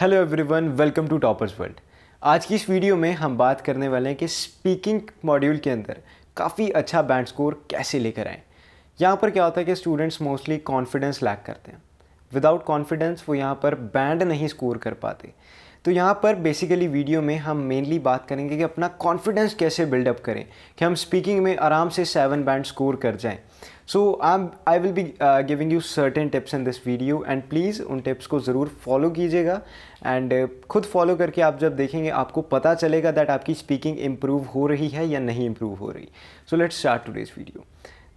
Hello everyone welcome to toppers world आज की इस वीडियो में हम बात करने वाले हैं कि स्पीकिंग मॉड्यूल के अंदर काफ़ी अच्छा बैंड स्कोर कैसे लेकर आएँ यहाँ पर क्या होता है कि स्टूडेंट्स मोस्टली कॉन्फिडेंस लैक करते हैं विदाउट कॉन्फिडेंस वो यहाँ पर बैंड नहीं स्कोर कर पाते तो यहाँ पर बेसिकली वीडियो में हम मेनली बात करेंगे कि अपना कॉन्फिडेंस कैसे बिल्डअप करें कि हम स्पीकिंग में आराम से सेवन बैंड स्कोर कर जाएं so I I will be giving you certain tips in this video and please उन टिप्स को ज़रूर फॉलो कीजिएगा एंड uh, खुद फॉलो करके आप जब देखेंगे आपको पता चलेगा दैट आपकी स्पीकिंग इम्प्रूव हो रही है या नहीं इम्प्रूव हो रही so let's start to this video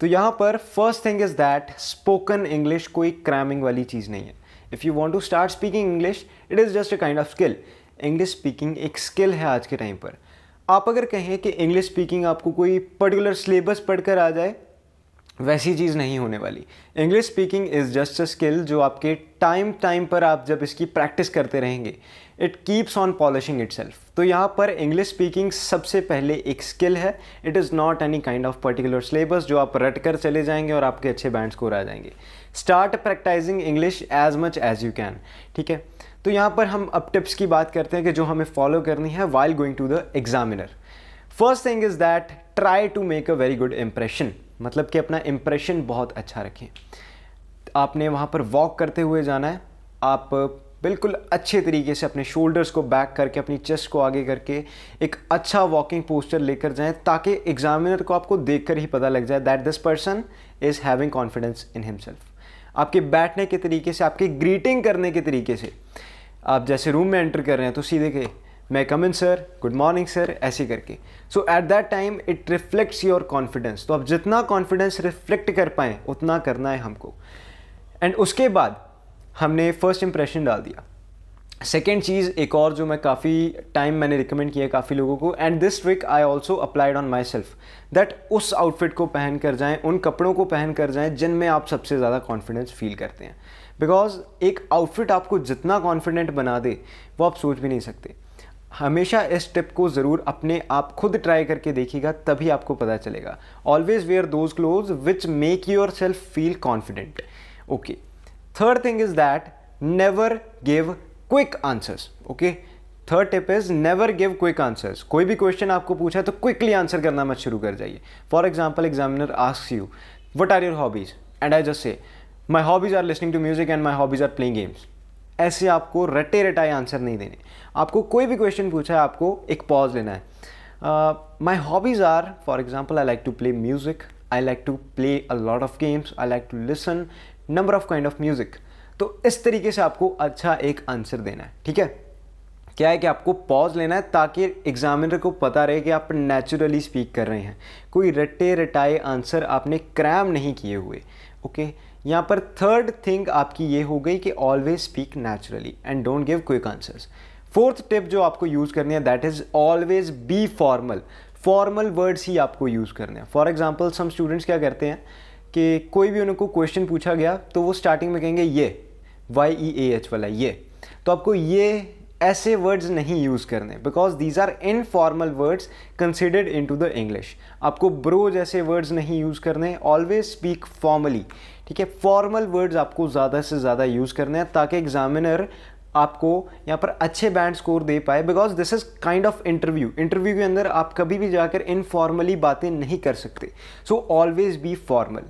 तो यहाँ पर first thing is that spoken English कोई क्रैमिंग वाली चीज़ नहीं है if you want to start speaking English it is just a kind of skill English speaking एक स्किल है आज के टाइम पर आप अगर कहें कि इंग्लिश स्पीकिंग आपको कोई पर्टिकुलर सिलेबस पढ़कर आ जाए वैसी चीज़ नहीं होने वाली English speaking is just a skill जो आपके टाइम टाइम पर आप जब इसकी प्रैक्टिस करते रहेंगे it keeps on polishing it तो यहाँ पर इंग्लिश स्पीकिंग सबसे पहले एक स्किल है it is not any kind of particular syllabus जो आप रट कर चले जाएंगे और आपके अच्छे बैंड स्कोर आ जाएंगे start practising English as much as you can ठीक है तो यहाँ पर हम अब टिप्स की बात करते हैं कि जो हमें फॉलो करनी है while going to the examiner first thing is that try to make a very good impression मतलब कि अपना इम्प्रेशन बहुत अच्छा रखें आपने वहाँ पर वॉक करते हुए जाना है आप बिल्कुल अच्छे तरीके से अपने शोल्डर्स को बैक करके अपनी चेस्ट को आगे करके एक अच्छा वॉकिंग पोस्टर लेकर जाएं ताकि एग्जामिनर को आपको देखकर ही पता लग जाए that this person is having confidence in himself आपके बैठने के तरीके से आपके ग्रीटिंग करने के तरीके से आप जैसे रूम में एंटर कर रहे हैं तो सीधे के मैं come in sir good morning sir ऐसे करके so at that time it reflects your confidence तो आप जितना कॉन्फिडेंस रिफ्लेक्ट कर पाएँ उतना करना है हमको एंड उसके बाद हमने फर्स्ट इम्प्रेशन डाल दिया सेकेंड चीज़ एक और जो मैं काफ़ी टाइम मैंने रिकमेंड किया काफ़ी लोगों को and this trick I also applied on myself that उस आउटफिट को पहन कर जाएँ उन कपड़ों को पहन कर जाएँ जिनमें आप सबसे ज़्यादा कॉन्फिडेंस फील करते हैं बिकॉज एक आउटफिट आपको जितना कॉन्फिडेंट बना दे वो आप सोच भी नहीं सकते हमेशा इस टिप को ज़रूर अपने आप खुद ट्राई करके देखिएगा तभी आपको पता चलेगा always wear those clothes which make yourself feel confident okay third thing is that never give quick answers okay third tip is never give quick answers कोई भी क्वेश्चन आपको पूछा तो क्विकली आंसर करना मत शुरू कर जाइए for example examiner ask you what are your hobbies and I just say my hobbies are listening to music and my hobbies are playing games ऐसे आपको रटे रटाए आंसर नहीं देने आपको कोई भी क्वेश्चन पूछा है आपको एक पॉज लेना है my hobbies are for example I like to play music I like to play a lot of games I like to listen number of kind of music तो इस तरीके से आपको अच्छा एक आंसर देना है ठीक है क्या है कि आपको पॉज लेना है ताकि एग्जामिनर को पता रहे कि आप नेचुरली स्पीक कर रहे हैं कोई रट्टे रटाए आंसर आपने क्रैम नहीं किए हुए ओके okay? यहाँ पर थर्ड थिंग आपकी ये हो गई कि always speak naturally and don't give quick answers fourth tip जो आपको यूज़ करनी है that is always be formal formal words ही आपको यूज़ करने हैं फॉर एग्जाम्पल सम स्टूडेंट्स क्या करते हैं कि कोई भी उनको क्वेश्चन पूछा गया तो वो स्टार्टिंग में कहेंगे ये वाई ई ए एच वाला ये तो आपको ये ऐसे वर्ड्स नहीं यूज़ करने because these are informal words considered in to the English आपको ब्रो जैसे वर्ड्स नहीं यूज़ करने ऑलवेज स्पीक फॉर्मली ठीक है फॉर्मल वर्ड्स आपको ज़्यादा से ज़्यादा यूज़ करने हैं ताकि एग्जामिनर आपको यहाँ पर अच्छे बैंड स्कोर दे पाए because this is kind of interview interview के अंदर आप कभी भी जाकर इनफॉर्मली बातें नहीं कर सकते so always be formal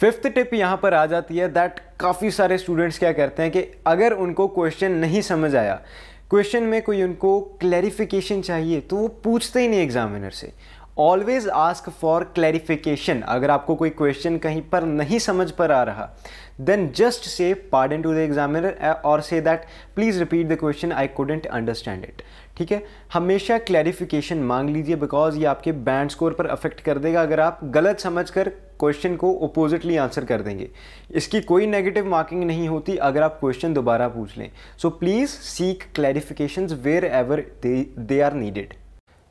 fifth tip यहाँ पर आ जाती है दैट काफ़ी सारे स्टूडेंट्स क्या करते हैं कि अगर उनको क्वेश्चन नहीं समझ आया क्वेश्चन में कोई उनको क्लैरिफिकेशन चाहिए तो वो पूछते ही नहीं एग्जामिनर से ऑलवेज़ आस्क फॉर क्लैरिफिकेशन अगर आपको कोई क्वेश्चन कहीं पर नहीं समझ पर आ रहा then just say pardon to the examiner और say that please repeat the question I couldn't understand it ठीक है हमेशा क्लैरिफिकेशन मांग लीजिए बिकॉज ये आपके बैंड स्कोर पर अफेक्ट कर देगा अगर आप गलत समझ कर क्वेश्चन को अपोजिटली आंसर कर देंगे इसकी कोई नेगेटिव मार्किंग नहीं होती अगर आप क्वेश्चन दोबारा पूछ लें so please seek clarification wherever they are needed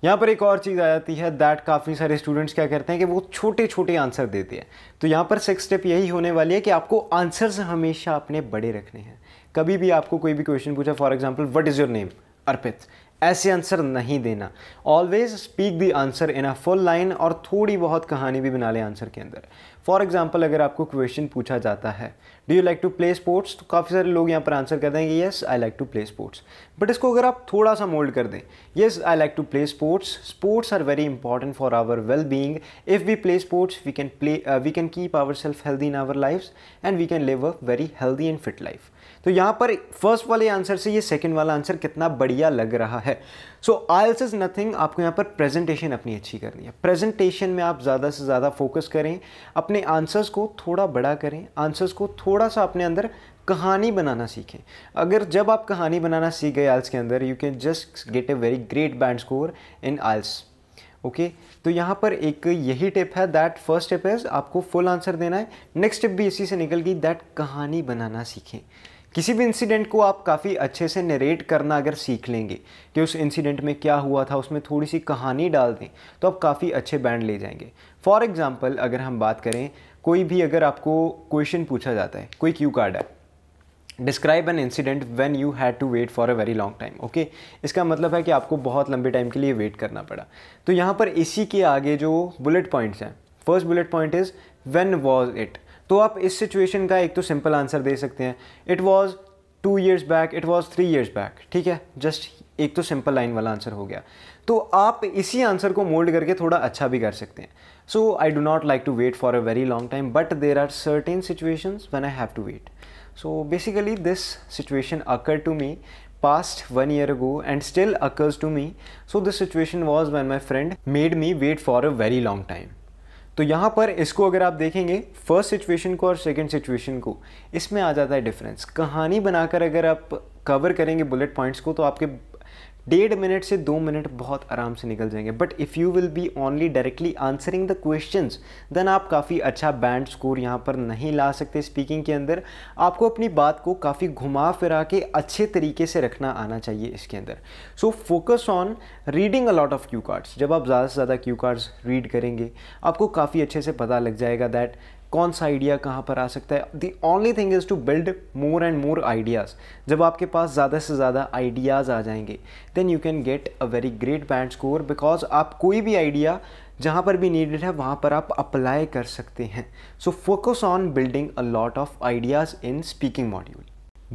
यहाँ पर एक और चीज़ आ जाती है दैट काफ़ी सारे स्टूडेंट्स क्या करते हैं कि वो छोटे छोटे आंसर देते हैं तो यहाँ पर सिक्स स्टेप यही होने वाली है कि आपको आंसर्स हमेशा अपने बड़े रखने हैं कभी भी आपको कोई भी क्वेश्चन पूछा for example what is your name Arpit ऐसे आंसर नहीं देना always speak the answer in a full line और थोड़ी बहुत कहानी भी बना ले आंसर के अंदर फॉर एग्जाम्पल अगर आपको क्वेश्चन पूछा जाता है do you like to play sports तो काफ़ी सारे लोग यहाँ पर आंसर कर देंगे yes I like to play sports but इसको अगर आप थोड़ा सा मोल्ड कर दें yes I like to play sports sports are very important for our well being if we play sports we can play we can keep ourself healthy in our life and we can live a very healthy and fit life तो यहाँ पर first वाले answer से ये second वाला answer कितना बढ़िया लग रहा है सो आयल्स इज़ नथिंग आपको यहाँ पर प्रेजेंटेशन अपनी अच्छी करनी है प्रेजेंटेशन में आप ज़्यादा से ज़्यादा फोकस करें अपने आंसर्स को थोड़ा बड़ा करें आंसर्स को थोड़ा सा अपने अंदर कहानी बनाना सीखें अगर जब आप कहानी बनाना सीख गए आयल्स के अंदर you can just get a very great band score in IELTS okay तो यहाँ पर एक यही टिप है दैट फर्स्ट टिप इज़ आपको फुल आंसर देना है नेक्स्ट टिप भी इसी से निकल गई दैट कहानी बनाना सीखें किसी भी इंसिडेंट को आप काफ़ी अच्छे से नरेट करना अगर सीख लेंगे कि उस इंसिडेंट में क्या हुआ था उसमें थोड़ी सी कहानी डाल दें तो आप काफ़ी अच्छे बैंड ले जाएंगे फॉर एग्ज़ाम्पल अगर हम बात करें कोई भी अगर आपको क्वेश्चन पूछा जाता है कोई क्यू कार्ड है describe an incident when you had to wait for a very long time okay इसका मतलब है कि आपको बहुत लंबे टाइम के लिए वेट करना पड़ा तो यहाँ पर इसी के आगे जो बुलेट पॉइंट्स हैं first bullet point is when was it तो आप इस सिचुएशन का एक तो सिंपल आंसर दे सकते हैं it was two years back it was three years back ठीक है जस्ट एक तो सिंपल लाइन वाला आंसर हो गया तो आप इसी आंसर को मोल्ड करके थोड़ा अच्छा भी कर सकते हैं so I do not like to wait for a very long time but there are certain situation when I have to wait so basically this situation occur to me past one year go and still occurs to me so this situation was when my friend made me wait for a very long time तो यहाँ पर इसको अगर आप देखेंगे first situation को और second situation को इसमें आ जाता है डिफरेंस कहानी बनाकर अगर आप कवर करेंगे बुलेट पॉइंट्स को तो आपके डेढ़ मिनट से दो मिनट बहुत आराम से निकल जाएंगे but if you will be only directly answering the question then आप काफ़ी अच्छा बैंड स्कोर यहाँ पर नहीं ला सकते स्पीकिंग के अंदर आपको अपनी बात को काफ़ी घुमा फिरा के अच्छे तरीके से रखना आना चाहिए इसके अंदर so focus on reading a lot of Q cards जब आप ज़्यादा से ज़्यादा क्यू कार्ड्स रीड करेंगे आपको काफ़ी अच्छे से पता लग जाएगा दैट कौन सा आइडिया कहाँ पर आ सकता है the only thing is to build more and more ideas जब आपके पास ज़्यादा से ज़्यादा आइडियाज़ आ जाएंगे then you can get a very great band score because आप कोई भी आइडिया जहाँ पर भी नीडेड है वहाँ पर आप अप्लाई कर सकते हैं so focus on building a lot of ideas in speaking module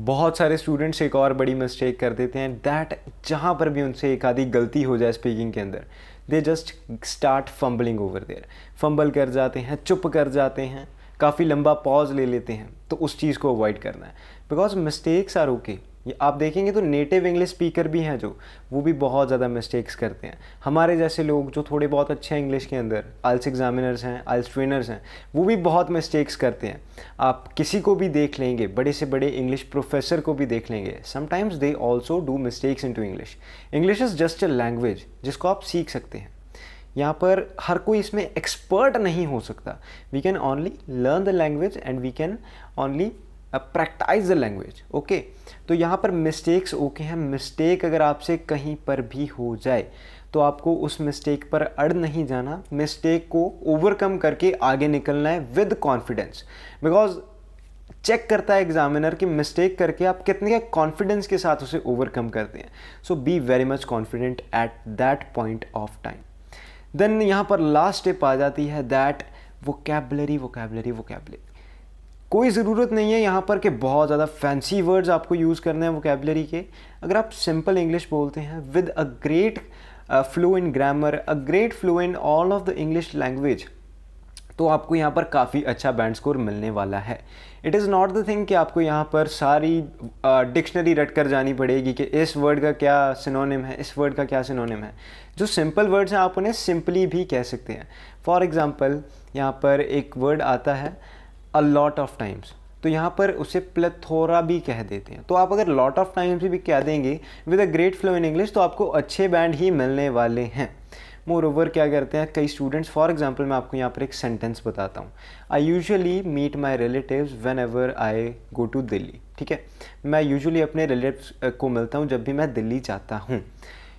बहुत सारे स्टूडेंट्स एक और बड़ी मिस्टेक कर देते हैं दैट जहाँ पर भी उनसे एक आधी गलती हो जाए स्पीकिंग के अंदर they just start fumbling over there fumble कर जाते हैं चुप कर जाते हैं काफ़ी लंबा पॉज ले लेते हैं तो उस चीज़ को अवॉइड करना है बिकॉज मिस्टेक्स आर ओके आप देखेंगे तो नेटिव इंग्लिश स्पीकर भी हैं जो वो भी बहुत ज़्यादा मिस्टेक्स करते हैं हमारे जैसे लोग जो थोड़े बहुत अच्छे हैं इंग्लिश के अंदर आल्स एग्जामिनर्स हैं आल्स ट्रेनर्स हैं वो भी बहुत मिस्टेक्स करते हैं आप किसी को भी देख लेंगे बड़े से बड़े इंग्लिश प्रोफेसर को भी देख लेंगे sometimes they also do mistakes in to English English is just a language जिसको आप सीख सकते हैं यहाँ पर हर कोई इसमें एक्सपर्ट नहीं हो सकता we can only learn the language and we can only practise the language okay तो यहाँ पर मिस्टेक्स ओके हैं मिस्टेक अगर आपसे कहीं पर भी हो जाए तो आपको उस मिस्टेक पर अड़ नहीं जाना मिस्टेक को ओवरकम करके आगे निकलना है विद कॉन्फिडेंस बिकॉज चेक करता है एग्जामिनर कि मिस्टेक करके आप कितने कॉन्फिडेंस के साथ उसे ओवरकम करते हैं so be very much confident at that point of time then यहाँ पर लास्ट स्टेप आ जाती है दैट वो कैबलरी वो कैबलरी कोई ज़रूरत नहीं है यहाँ पर कि बहुत ज़्यादा फैंसी वर्ड्स आपको यूज़ करने हैं वोकेबलरी के अगर आप सिंपल इंग्लिश बोलते हैं with a great flow in grammar a great flow in all of the English language तो आपको यहाँ पर काफ़ी अच्छा बैंड स्कोर मिलने वाला है it is not the thing कि आपको यहाँ पर सारी डिक्शनरी uh, रट कर जानी पड़ेगी कि इस वर्ड का क्या सिनोनिम है इस वर्ड का क्या सिनोनिम है जो सिंपल वर्ड्स हैं आप उन्हें सिंपली भी कह सकते हैं फॉर एग्ज़ाम्पल यहाँ पर एक वर्ड आता है अ लॉट ऑफ टाइम्स तो यहाँ पर उसे प्लेथोरा भी कह देते हैं तो आप अगर लॉट ऑफ टाइम्स भी कह देंगे with a great flow in English तो आपको अच्छे बैंड ही मिलने वाले हैं मोर ओवर क्या करते हैं कई स्टूडेंट्स फॉर एग्जाम्पल मैं आपको यहाँ पर एक सेंटेंस बताता हूँ I usually meet my relative whenever I go to Delhi ठीक है मैं यूजअली अपने रिलेटिव को मिलता हूँ जब भी मैं दिल्ली जाता हूँ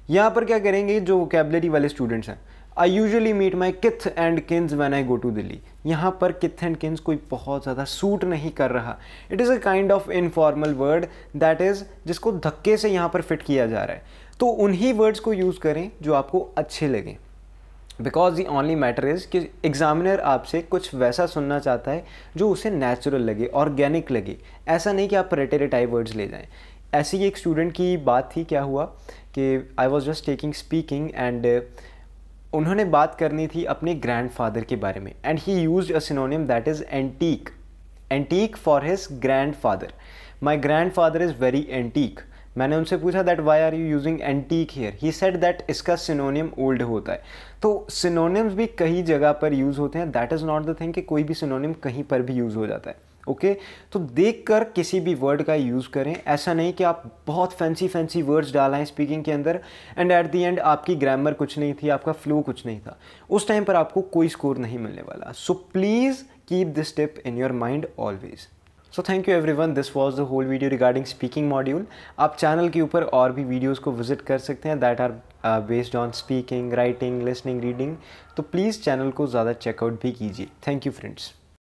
यहाँ पर क्या करेंगे जो वोकेबलरी वाले स्टूडेंट्स हैं I usually meet my kith and kins when I go to Delhi यहाँ पर किथ एंड किन्स कोई बहुत ज़्यादा सूट नहीं कर रहा it is a kind of informal word that is जिसको धक्के से यहाँ पर फिट किया जा रहा है तो उन्हीं वर्ड्स को यूज़ करें जो आपको अच्छे लगें because the only matter is कि एग्जामिनर आपसे कुछ वैसा सुनना चाहता है जो उसे नेचुरल लगे ऑर्गेनिक लगे ऐसा नहीं कि आप रेटेरेटाइव वर्ड्स ले जाएं ऐसी ही एक स्टूडेंट की बात थी क्या हुआ कि I was just taking speaking and उन्होंने बात करनी थी अपने ग्रैंडफादर के बारे में and he use a synonym that is antique antique for his grandfather my grandfather is very antique मैंने उनसे पूछा that why are you using antique here he said that इसका सिनोनियम ओल्ड होता है तो synonyms भी कई जगह पर यूज़ होते हैं that is not the thing कि कोई भी सिनोनियम कहीं पर भी यूज़ हो जाता है ओके तो देख कर किसी भी वर्ड का यूज़ करें ऐसा नहीं कि आप बहुत फैंसी फैंसी वर्ड्स डालें स्पीकिंग के अंदर एंड एट दी एंड आपकी ग्रामर कुछ नहीं थी आपका फ्लो कुछ नहीं था उस टाइम पर आपको कोई स्कोर नहीं मिलने वाला so please keep this tip in your mind always so thank you everyone this was the whole video regarding speaking module आप चैनल के ऊपर और भी वीडियोज़ को विजिट कर सकते हैं that are based on speaking writing listening reading तो प्लीज़ चैनल को ज़्यादा चेकआउट भी कीजिए थैंक यू फ्रेंड्स